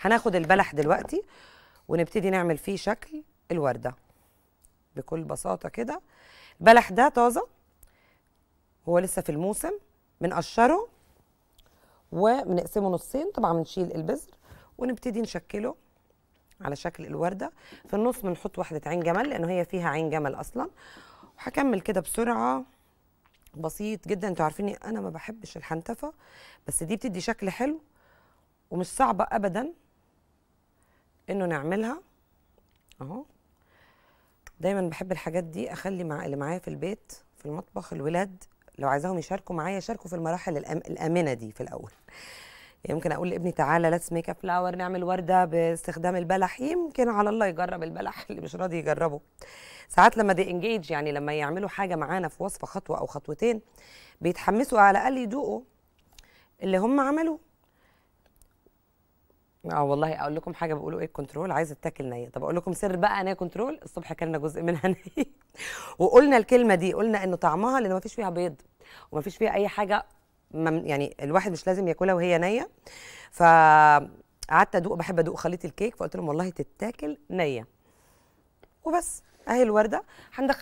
هناخد البلح دلوقتي ونبتدي نعمل فيه شكل الورده بكل بساطه كده البلح ده طازه هو لسه في الموسم بنقشره وبنقسمه نصين طبعا بنشيل البذر ونبتدي نشكله على شكل الورده في النص بنحط واحده عين جمل لان هي فيها عين جمل اصلا وهكمل كده بسرعه بسيط جدا انتوا عارفيني انا ما بحبش الحنتفه بس دي بتدي شكل حلو ومش صعبه ابدا انه نعملها اهو دايما بحب الحاجات دي اخلي مع اللي معايا في البيت في المطبخ الولاد لو عايزاهم يشاركوا معايا يشاركوا في المراحل الأم... الامنه دي في الاول يعني ممكن اقول لابني تعالى ليتس ميك ا فلاور نعمل ورده باستخدام البلح يمكن على الله يجرب البلح اللي مش راضي يجربه ساعات لما دي انجيج يعني لما يعملوا حاجه معانا في وصفه خطوه او خطوتين بيتحمسوا على الاقل يدوقوا اللي هم عملوه اه والله اقول لكم حاجه بقولوا ايه الكنترول عايزه تاكل نيه طب اقول لكم سر بقى انا كنترول الصبح اكلنا جزء منها نيه وقلنا الكلمه دي قلنا انه طعمها لان ما فيش فيها بيض وما فيش فيها اي حاجه يعني الواحد مش لازم ياكلها وهي نيه فقعدت ادوق بحب ادوق خليط الكيك فقلت لهم والله تتاكل نيه وبس اهي الورده هندخل